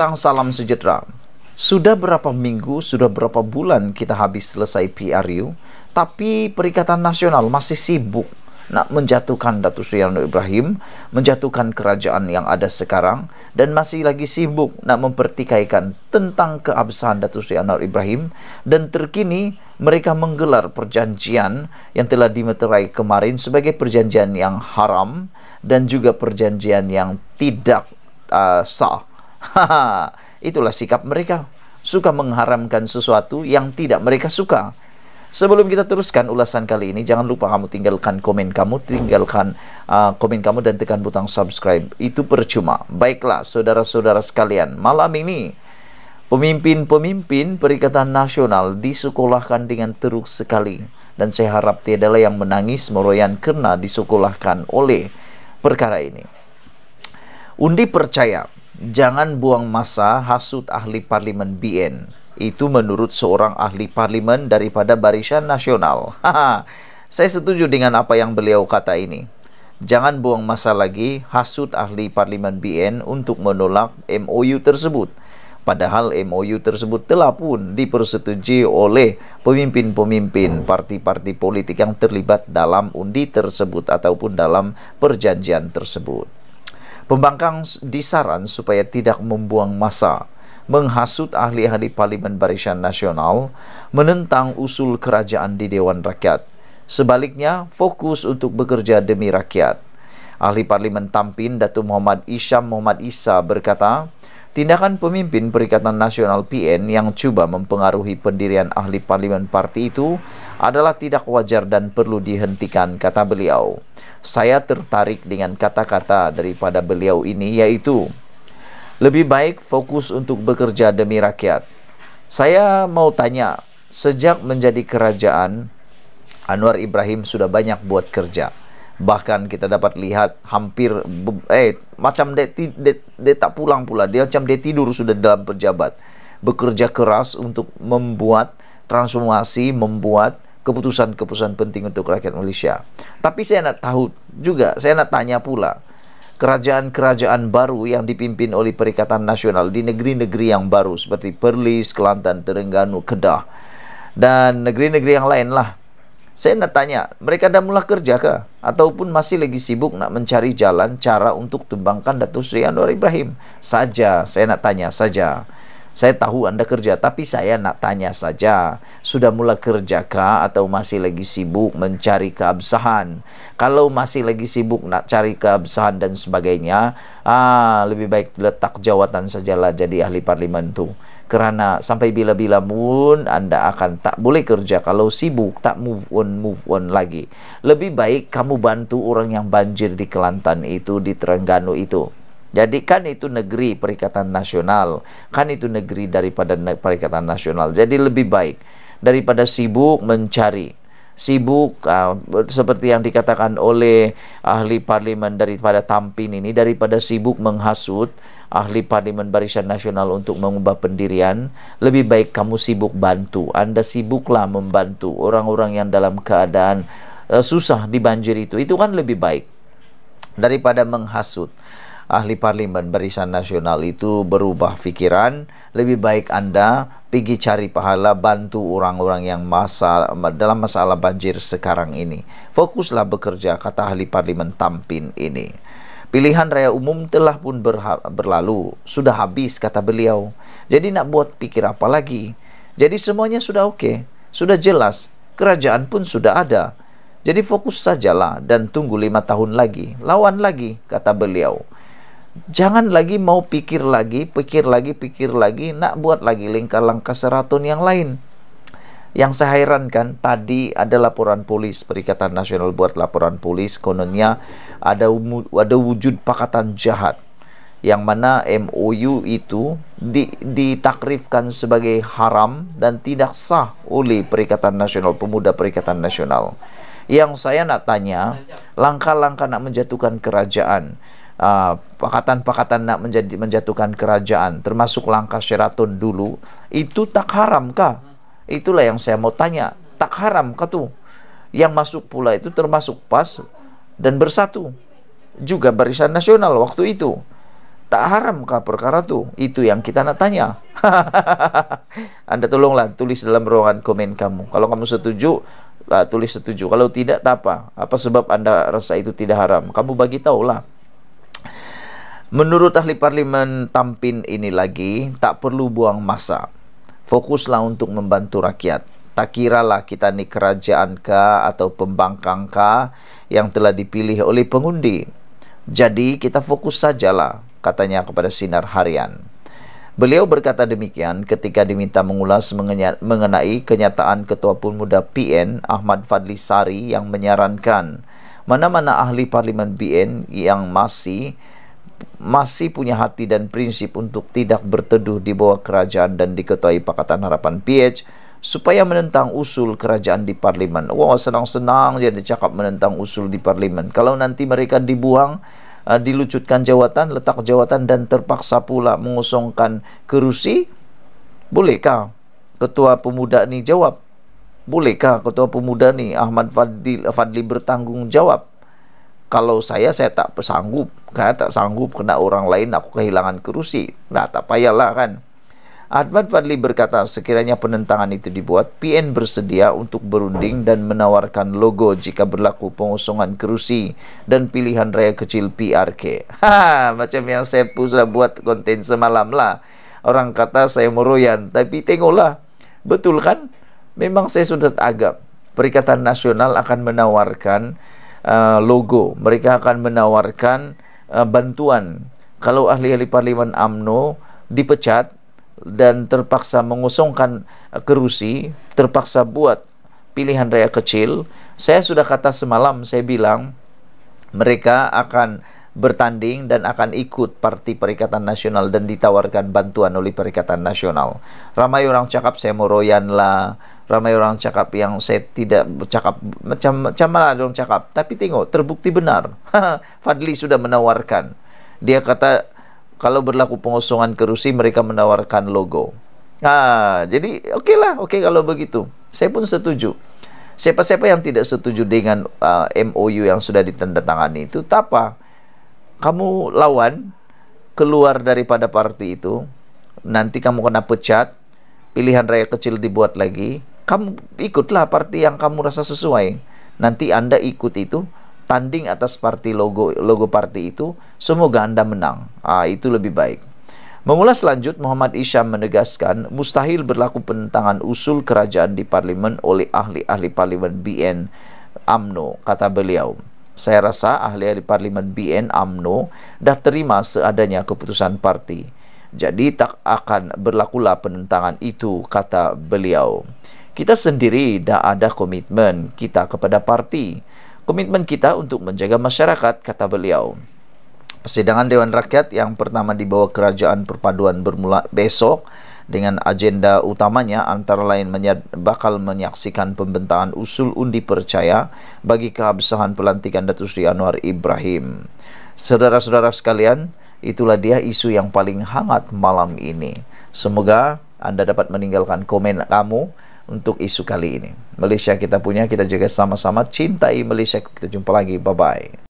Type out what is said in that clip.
tentang salam sejahtera. Sudah berapa minggu, sudah berapa bulan kita habis selesai PRU, tapi Perikatan Nasional masih sibuk nak menjatuhkan Datuk Seri Anwar Ibrahim, menjatuhkan kerajaan yang ada sekarang dan masih lagi sibuk nak mempertikaikan tentang keabsahan Datuk Seri Anwar Ibrahim dan terkini mereka menggelar perjanjian yang telah dimeterai kemarin sebagai perjanjian yang haram dan juga perjanjian yang tidak uh, sah itulah sikap mereka. Suka mengharamkan sesuatu yang tidak mereka suka. Sebelum kita teruskan ulasan kali ini, jangan lupa kamu tinggalkan komen kamu, tinggalkan uh, komen kamu dan tekan butang subscribe. Itu percuma. Baiklah, saudara-saudara sekalian, malam ini pemimpin-pemimpin Perikatan Nasional disekolahkan dengan teruk sekali dan saya harap tiadalah yang menangis meroyan karena disekolahkan oleh perkara ini. Undi percaya jangan buang masa hasut ahli parlimen BN. Itu menurut seorang ahli parlimen daripada Barisan Nasional. Saya setuju dengan apa yang beliau kata ini. Jangan buang masa lagi hasut ahli parlimen BN untuk menolak MOU tersebut. Padahal MOU tersebut telah pun dipersetujui oleh pemimpin-pemimpin parti-parti politik yang terlibat dalam undi tersebut ataupun dalam perjanjian tersebut. Pembangkang disaran supaya tidak membuang masa menghasut ahli-ahli Parlimen Barisan Nasional menentang usul kerajaan di Dewan Rakyat. Sebaliknya, fokus untuk bekerja demi rakyat. Ahli Parlimen Tampin, Datuk Muhammad Isham Muhammad Isa berkata, Tindakan pemimpin Perikatan Nasional PN yang coba mempengaruhi pendirian ahli parlimen parti itu adalah tidak wajar dan perlu dihentikan, kata beliau. Saya tertarik dengan kata-kata daripada beliau ini, yaitu lebih baik fokus untuk bekerja demi rakyat. Saya mau tanya, sejak menjadi kerajaan, Anwar Ibrahim sudah banyak buat kerja bahkan kita dapat lihat hampir eh macam dia, dia, dia tak pulang pula dia macam dia tidur sudah dalam pejabat bekerja keras untuk membuat transformasi membuat keputusan-keputusan penting untuk rakyat Malaysia tapi saya nak tahu juga saya nak tanya pula kerajaan-kerajaan baru yang dipimpin oleh Perikatan Nasional di negeri-negeri yang baru seperti Perlis, Kelantan, Terengganu, Kedah dan negeri-negeri yang lain lah saya nak tanya, mereka dah mula kerja ke? Ataupun masih lagi sibuk nak mencari jalan cara untuk tumbangkan Datuk Sri Anwar Ibrahim? Saja, saya nak tanya saja. Saya tahu Anda kerja, tapi saya nak tanya saja, sudah mulai kerjakah atau masih lagi sibuk mencari keabsahan? Kalau masih lagi sibuk nak cari keabsahan dan sebagainya, ah lebih baik letak jawatan sajalah jadi ahli parlimen tuh. Kerana sampai bila-bila pun Anda akan tak boleh kerja kalau sibuk, tak move on, move on lagi. Lebih baik kamu bantu orang yang banjir di Kelantan itu, di Terengganu itu Jadikan itu negeri Perikatan Nasional. Kan itu negeri daripada Perikatan Nasional. Jadi lebih baik daripada sibuk mencari sibuk uh, seperti yang dikatakan oleh ahli parlimen daripada Tampin ini daripada sibuk menghasut ahli parlimen Barisan Nasional untuk mengubah pendirian lebih baik kamu sibuk bantu Anda sibuklah membantu orang-orang yang dalam keadaan uh, susah dibanjir itu itu kan lebih baik daripada menghasut ahli parlimen barisan nasional itu berubah pikiran, lebih baik Anda pergi cari pahala bantu orang-orang yang masa dalam masalah banjir sekarang ini. Fokuslah bekerja kata ahli parlimen Tampin ini. Pilihan raya umum telah pun berlalu, sudah habis kata beliau. Jadi nak buat pikir apa lagi? Jadi semuanya sudah oke, okay, sudah jelas, kerajaan pun sudah ada. Jadi fokus sajalah dan tunggu lima tahun lagi, lawan lagi kata beliau. Jangan lagi mau pikir lagi, pikir lagi, pikir lagi, nak buat lagi lingkar-langkah seratun yang lain. Yang saya herankan, tadi ada laporan polis, Perikatan Nasional buat laporan polis, kononnya ada, ada wujud pakatan jahat. Yang mana MOU itu di, ditakrifkan sebagai haram dan tidak sah oleh Perikatan Nasional, Pemuda Perikatan Nasional. Yang saya nak tanya, langkah-langkah nak menjatuhkan kerajaan, Ah, pakatan-pakatan uh, nak menjadi menjatuhkan kerajaan termasuk langkah Sheraton dulu itu tak haram kah? Itulah yang saya mau tanya. Tak haram kah tuh? Yang masuk pula itu termasuk PAS dan Bersatu. Juga Barisan Nasional waktu itu. Tak haram kah perkara tuh? Itu yang kita nak tanya. Anda tolonglah tulis dalam ruangan komen kamu. Kalau kamu setuju, tulis setuju. Kalau tidak, tak apa. Apa sebab Anda rasa itu tidak haram? Kamu bagi tahulah. lah Menurut ahli parlimen Tampin ini lagi, tak perlu buang masa. Fokuslah untuk membantu rakyat. Tak kiralah kita ni kerajaan ka atau pembangkang ka yang telah dipilih oleh pengundi. Jadi kita fokus sajalah, katanya kepada Sinar Harian. Beliau berkata demikian ketika diminta mengulas mengenai kenyataan Ketua Pun Muda PN Ahmad Fadli Sari yang menyarankan mana-mana ahli parlimen BN yang masih masih punya hati dan prinsip untuk tidak berteduh di bawah kerajaan dan diketuai Pakatan Harapan PH supaya menentang usul kerajaan di parlimen. Wah, senang-senang dia dicakap menentang usul di parlimen. Kalau nanti mereka dibuang, uh, dilucutkan jawatan, letak jawatan dan terpaksa pula mengosongkan kerusi, bolehkah ketua pemuda ini jawab? Bolehkah ketua pemuda ini Ahmad Fadli, Fadli bertanggungjawab? kalau saya saya tak sanggup kan tak sanggup kena orang lain aku kehilangan kerusi nah tak payahlah kan Ahmad Fadli berkata sekiranya penentangan itu dibuat PN bersedia untuk berunding dan menawarkan logo jika berlaku pengusungan kerusi dan pilihan raya kecil PRK Haha, macam yang saya pusat buat konten semalam lah orang kata saya meroyan tapi tengoklah betul kan memang saya sudah agak Perikatan Nasional akan menawarkan uh, logo. Mereka akan menawarkan uh, bantuan. Kalau ahli-ahli parlimen AMNO dipecat dan terpaksa mengusungkan uh, kerusi, terpaksa buat pilihan raya kecil, saya sudah kata semalam saya bilang mereka akan bertanding dan akan ikut Parti Perikatan Nasional dan ditawarkan bantuan oleh Perikatan Nasional. Ramai orang cakap saya mau royan lah, ramai orang cakap yang saya tidak bercakap macam macam lah ada orang cakap tapi tengok terbukti benar Fadli sudah menawarkan dia kata kalau berlaku pengosongan kerusi mereka menawarkan logo Ah jadi oke lah oke okay kalau begitu saya pun setuju siapa-siapa yang tidak setuju dengan uh, MOU yang sudah ditandatangani itu tak apa kamu lawan keluar daripada parti itu nanti kamu kena pecat pilihan raya kecil dibuat lagi kamu ikutlah partai yang kamu rasa sesuai. Nanti Anda ikut itu, tanding atas partai logo logo partai itu, semoga Anda menang. Ah, itu lebih baik. Mengulas lanjut, Muhammad Isyam menegaskan, mustahil berlaku penentangan usul kerajaan di parlemen oleh ahli-ahli parlemen BN AMNO, kata beliau. Saya rasa ahli-ahli parlemen BN AMNO dah terima seadanya keputusan parti. Jadi tak akan berlakulah penentangan itu, kata beliau. Kita sendiri tidak ada komitmen kita kepada parti, komitmen kita untuk menjaga masyarakat, kata beliau. Persidangan Dewan Rakyat yang pertama dibawa Kerajaan Perpaduan bermula besok dengan agenda utamanya antara lain menyad, bakal menyaksikan pembentangan usul undi percaya bagi keabsahan pelantikan Datuk Sri Anwar Ibrahim. Saudara-saudara sekalian, itulah dia isu yang paling hangat malam ini. Semoga Anda dapat meninggalkan komen kamu untuk isu kali ini. Malaysia kita punya, kita jaga sama-sama. Cintai Malaysia. Kita jumpa lagi. Bye-bye.